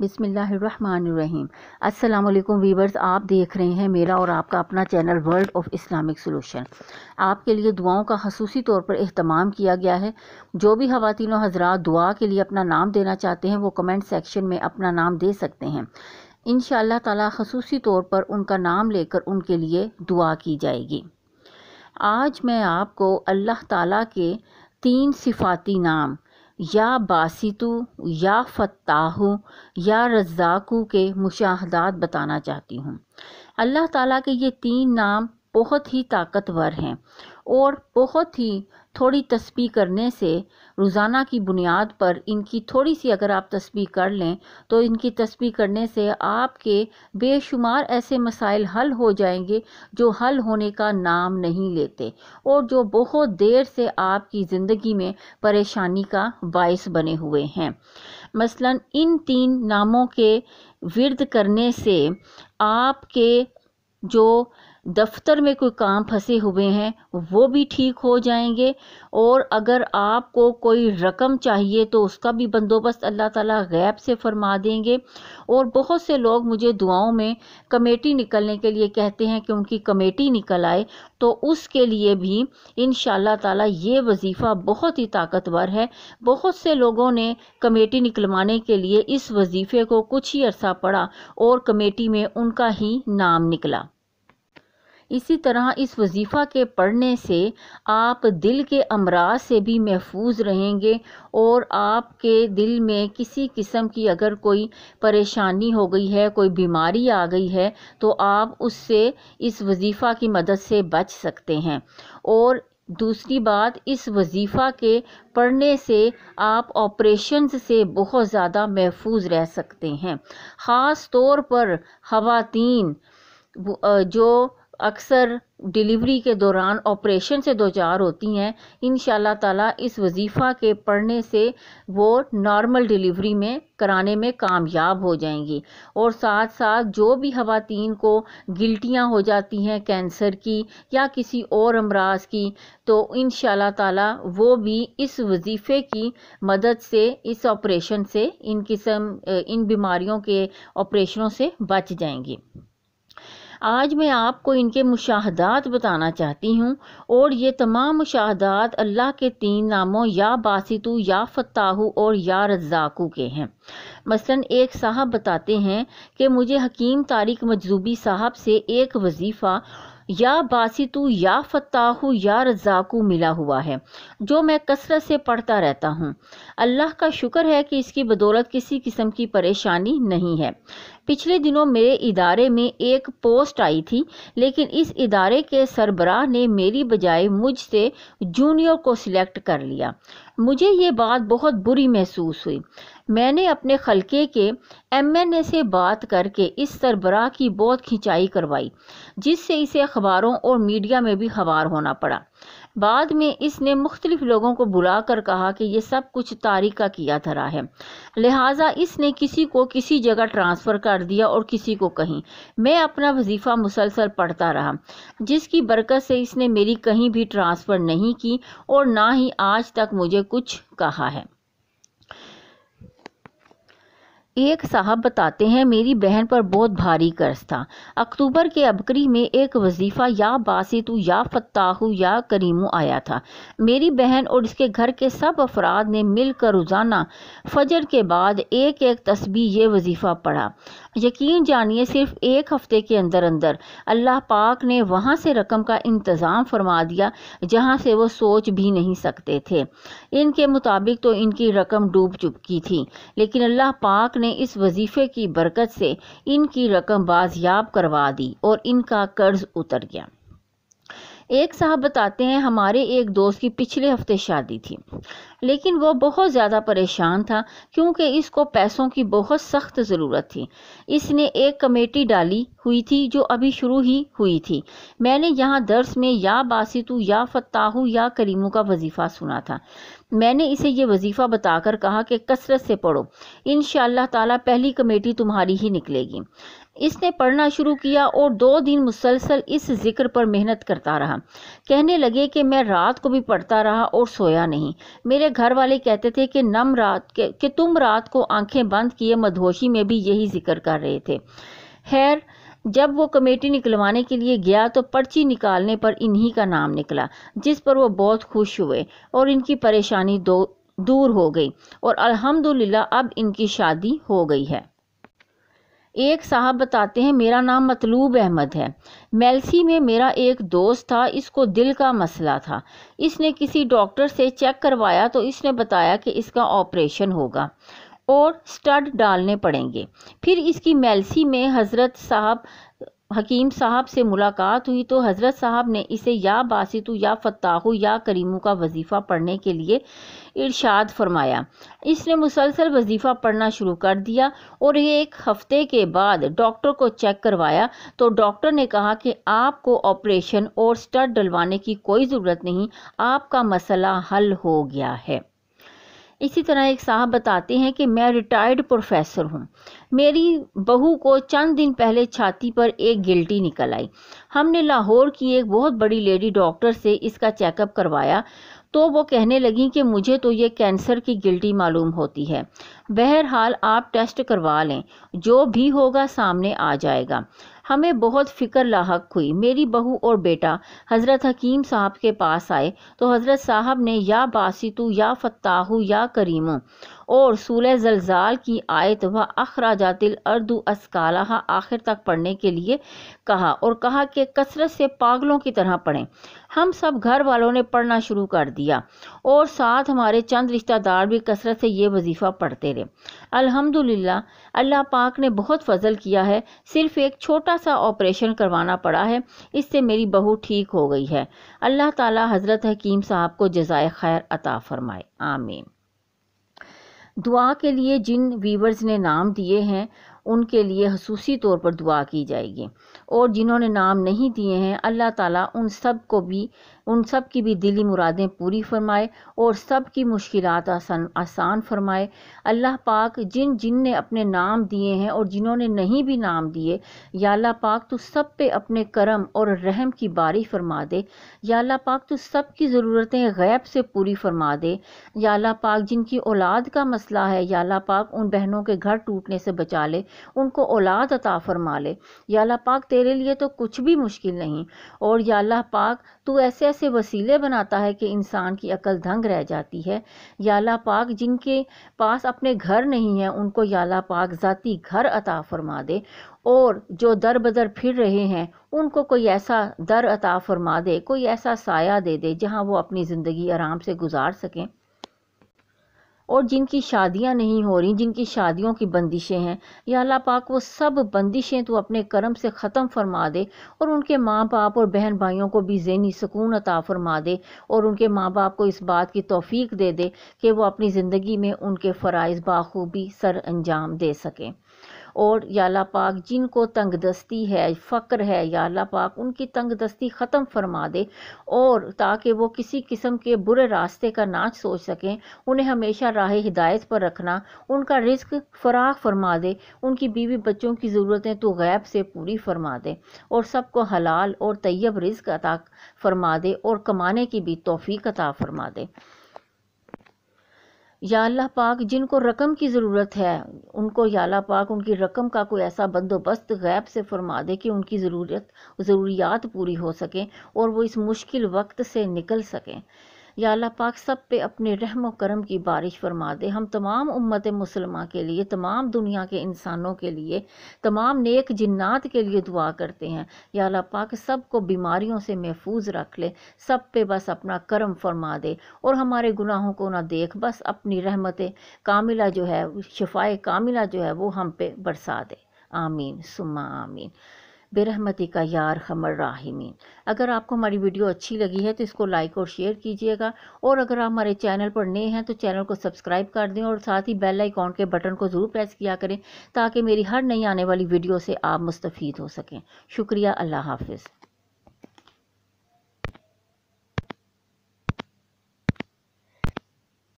बिसमीम् अल्लाम वीवर्स आप देख रहे हैं मेरा और आपका अपना channel world of Islamic solution आपके लिए दुआओं का खसूसी तौर पर अहतमाम किया गया है जो भी खातिन हजरा दुआ के लिए अपना नाम देना चाहते हैं वो कमेंट सेक्शन में अपना नाम दे सकते हैं इन ताला खसूसी तौर पर उनका नाम लेकर उनके लिए दुआ की जाएगी आज मैं आपको अल्लाह तला के तीन सिफाती नाम या बासितु या फ़त्ताहु या रज़ाकू के मुशाहदात बताना चाहती हूँ अल्लाह ताला के ये तीन नाम बहुत ही ताकतवर हैं और बहुत ही थोड़ी तस्बी करने से रोज़ाना की बुनियाद पर इनकी थोड़ी सी अगर आप तस्बी कर लें तो इनकी तस्बी करने से आपके बेशुमार ऐसे मसाइल हल हो जाएंगे जो हल होने का नाम नहीं लेते और जो बहुत देर से आपकी ज़िंदगी में परेशानी का बायस बने हुए हैं मसलन इन तीन नामों के विरद करने से आपके जो दफ्तर में कोई काम फंसे हुए हैं वो भी ठीक हो जाएंगे और अगर आपको कोई रकम चाहिए तो उसका भी बंदोबस्त अल्लाह ताला गैब से फरमा देंगे और बहुत से लोग मुझे दुआओं में कमेटी निकलने के लिए कहते हैं कि उनकी कमेटी निकल आए तो उसके लिए भी इन ताला ये वजीफ़ा बहुत ही ताकतवर है बहुत से लोगों ने कमेटी निकलवाने के लिए इस वजीफ़े को कुछ ही अरसा पड़ा और कमेटी में उनका ही नाम निकला इसी तरह इस वजीफ़ा के पढ़ने से आप दिल के अमराज से भी महफूज रहेंगे और आपके दिल में किसी किस्म की अगर कोई परेशानी हो गई है कोई बीमारी आ गई है तो आप उससे इस वजीफ़ा की मदद से बच सकते हैं और दूसरी बात इस वजीफ़ा के पढ़ने से आप ऑपरेशन से बहुत ज़्यादा महफूज रह सकते हैं ख़ास तौर पर खातन जो अक्सर डिलीवरी के दौरान ऑपरेशन से दो चार होती हैं इन ताला इस वजीफ़ा के पढ़ने से वो नॉर्मल डिलीवरी में कराने में कामयाब हो जाएंगी और साथ साथ जो भी खातन को गिल्टियाँ हो जाती हैं कैंसर की या किसी और अमराज की तो इन ताला वो भी इस वजीफ़े की मदद से इस ऑपरेशन से इन किस्म इन बीमारियों के ऑपरेशनों से बच जाएंगी आज मैं आपको इनके मुशाहदात बताना चाहती हूँ और ये तमाम मुशाहदात अल्लाह के तीन नामों या बासितु या फताहु और या रज़ाकू के हैं मसलन एक साहब बताते हैं कि मुझे हकीम तारिक मजरूबी साहब से एक वजीफ़ा या बासितु या फताहु या रज़ाकू मिला हुआ है जो मैं कसरत से पढ़ता रहता हूँ अल्लाह का शुक्र है कि इसकी बदौलत किसी किस्म की परेशानी नहीं है पिछले दिनों मेरे इदारे में एक पोस्ट आई थी लेकिन इस इदारे के सरबराह ने मेरी बजाय मुझसे जूनियर को सिलेक्ट कर लिया मुझे ये बात बहुत बुरी महसूस हुई मैंने अपने खलके के एमएनए से बात करके इस सरबराह की बहुत खिंचाई करवाई जिससे इसे अखबारों और मीडिया में भी हवार होना पड़ा बाद में इसने मुख्तलिफ लोगों को बुला कर कहा कि यह सब कुछ तारी का किया धरा है लिहाजा इसने किसी को किसी जगह ट्रांसफ़र कर दिया और किसी को कहीं मैं अपना वजीफ़ा मुसलसल पढ़ता रहा जिसकी बरकत से इसने मेरी कहीं भी ट्रांसफ़र नहीं की और ना ही आज तक मुझे कुछ कहा है एक साहब बताते हैं मेरी बहन पर बहुत भारी कर्ज था अक्टूबर के अबकरी में एक वजीफ़ा या बासितु या फताहु या करीमू आया था मेरी बहन और इसके घर के सब अफराद ने मिलकर रोज़ाना फजर के बाद एक एक तस्बी ये वजीफ़ा पढ़ा यकीन जानिए सिर्फ एक हफ़्ते के अंदर अंदर अल्लाह पाक ने वहाँ से रकम का इंतज़ाम फरमा दिया जहाँ से वो सोच भी नहीं सकते थे इनके मुताबिक तो इनकी रकम डूब चुकी थी लेकिन अल्लाह पाक ने इस वजीफ़े की बरकत से इनकी रकम बाजियाब करवा दी और इनका कर्ज उतर गया एक साहब बताते हैं हमारे एक दोस्त की पिछले हफ्ते शादी थी लेकिन वो बहुत ज़्यादा परेशान था क्योंकि इसको पैसों की बहुत सख्त ज़रूरत थी इसने एक कमेटी डाली हुई थी जो अभी शुरू ही हुई थी मैंने यहाँ दर्स में या बासितु या फताहू या करीमू का वजीफ़ा सुना था मैंने इसे ये वजीफ़ा बताकर कहा कि कसरत से पढ़ो इन ताला पहली कमेटी तुम्हारी ही निकलेगी इसने पढ़ना शुरू किया और दो दिन मुसलसल इस जिक्र पर मेहनत करता रहा कहने लगे कि मैं रात को भी पढ़ता रहा और सोया नहीं मेरे घर वाले कहते थे कि नम रात के कि तुम रात को आंखें बंद किए मधोशी में भी यही जिक्र कर रहे थे खैर जब वो कमेटी निकलवाने के लिए गया तो पर्ची निकालने पर इन्हीं का नाम निकला जिस पर वो बहुत खुश हुए और इनकी परेशानी दो दूर हो गई और अल्हम्दुलिल्लाह अब इनकी शादी हो गई है एक साहब बताते हैं मेरा नाम मतलूब अहमद है मेलसी में मेरा एक दोस्त था इसको दिल का मसला था इसने किसी डॉक्टर से चेक करवाया तो इसने बताया कि इसका ऑपरेशन होगा और स्टड डालने पड़ेंगे फिर इसकी मेलसी में हज़रत साहब हकीम साहब से मुलाकात हुई तो हज़रत साहब ने इसे या बासितु या फताहु या करीमू का वजीफ़ा पढ़ने के लिए इरशाद फरमाया इसने मुसलसल वजीफ़ा पढ़ना शुरू कर दिया और ये एक हफ़्ते के बाद डॉक्टर को चेक करवाया तो डॉक्टर ने कहा कि आपको ऑपरेशन और स्टड डलवाने की कोई ज़रूरत नहीं आपका मसला हल हो गया है इसी तरह एक साहब बताते हैं कि मैं रिटायर्ड प्रोफेसर हूँ मेरी बहू को चंद दिन पहले छाती पर एक गिल्टी निकल आई हमने लाहौर की एक बहुत बड़ी लेडी डॉक्टर से इसका चेकअप करवाया तो वो कहने लगी कि मुझे तो ये कैंसर की गिल्टी मालूम होती है बहरहाल आप टेस्ट करवा लें जो भी होगा सामने आ जाएगा हमें बहुत फिक्र लाक हुई मेरी बहू और बेटा हज़रत हकीम साहब के पास आए तो हज़रत साहब ने या बासितु या फ़त्ताहु या करीमू और सूल जलजाल की आयत व अखराजातिल अर्दु असकाला आखिर तक पढ़ने के लिए कहा और कहा कि कसरत से पागलों की तरह पढ़ें हम सब घर वालों ने पढ़ना शुरू कर दिया और साथ हमारे चंद रिश्तेदार भी कसरत से ये वजीफ़ा पढ़ते रहे अल्हम्दुलिल्लाह अल्लाह पाक ने बहुत फजल किया है सिर्फ एक छोटा सा ऑपरेशन करवाना पड़ा है इससे मेरी बहू ठीक हो गई है अल्लाह ताला हज़रत हकीम साहब को जजाय खैर अता फरमाए आमीन दुआ के लिए जिन वीवर्स ने नाम दिए हैं उनके लिए खसूसी तौर पर दुआ की जाएगी और जिन्होंने नाम नहीं दिए हैं अल्लाह ताला उन सब को भी उन सब की भी दिली मुरादें पूरी फरमाए और सब की मुश्किल आसान आसान फरमाए अल्लाह पाक जिन जिन ने अपने नाम दिए हैं और जिन्होंने नहीं भी नाम दिए या अल्लाह पाक तो सब पे अपने करम और रहम की बारी फरमा दे या अल्लाह पाक तो सब की ज़रूरतें गैब से पूरी फरमा दे या अल्लाह पाक जिनकी औलाद का मसला है या अल्लाह पाक उन बहनों के घर टूटने से बचा ले उनको औलाद अता फरमा ले या पाक तेरे लिए तो कुछ भी मुश्किल नहीं और या पाक तू ऐसे ऐसे वसीले बनाता है कि इंसान की अकल दंग रह जाती है या पाक जिनके पास अपने घर नहीं है उनको या पाक ज़ाती घर अता फरमा दे और जो दर बदर फिर रहे हैं उनको कोई ऐसा दर अता फरमा दे कोई ऐसा साया दे दे जहाँ वो अपनी ज़िंदगी आराम से गुजार सकें और जिनकी शादियां नहीं हो रही जिनकी शादियों की बंदिशें हैं या अल्लाह पाक वो सब बंदिशें तो अपने कर्म से ख़त्म फरमा दे और उनके माँ बाप और बहन भाइयों को भी जहनी सुकून अता फरमा दे और उनके माँ बाप को इस बात की तोफ़ी दे दे कि वो अपनी ज़िंदगी में उनके फ़रज़ बाखूबी सर अंजाम दे सकें और याला पाक जिनको तंग दस्ती है फ़क्र है याला पाक उनकी तंग दस्ती ख़त्म फरमा दे और ताकि वो किसी किस्म के बुरे रास्ते का नाच सोच सकें उन्हें हमेशा राह हिदायत पर रखना उनका रिस्क फराग फरमा दे उनकी बीवी बच्चों की ज़रूरतें तो गैब से पूरी फरमा दे और सबको हलाल और तैयब रिस्क अता फरमा दे और कमाने की भी तोफ़ी अता फरमा दे या अल्लाह पाक जिनको रकम की ज़रूरत है उनको या अल्लाह पाक उनकी रकम का कोई ऐसा बंदोबस्त गैब से फरमा दे कि उनकी ज़रूरत ज़रूरियात पूरी हो सकें और वो इस मुश्किल वक्त से निकल सकें या अल्लाह पाक सब पे अपने रहम करम की बारिश फरमा दे हम तमाम उम्मत मुसलमा के लिए तमाम दुनिया के इंसानों के लिए तमाम नेक जिन्नात के लिए दुआ करते हैं या अल्लाह पाक सब को बीमारियों से महफूज रख ले सब पे बस अपना करम फरमा दे और हमारे गुनाहों को ना देख बस अपनी रहमत कामिला जो है शफाए कामिला जो है वो हम पे बरसा दे आमीन सुमा आमीन बेरहमती का यार हमर राहिमीन अगर आपको हमारी वीडियो अच्छी लगी है तो इसको लाइक और शेयर कीजिएगा और अगर आप हमारे चैनल पर नए हैं तो चैनल को सब्सक्राइब कर दें और साथ ही बेल आइकॉन के बटन को ज़रूर प्रेस किया करें ताकि मेरी हर नई आने वाली वीडियो से आप मुस्तफ़ हो सकें शुक्रिया अल्लाह हाफिज़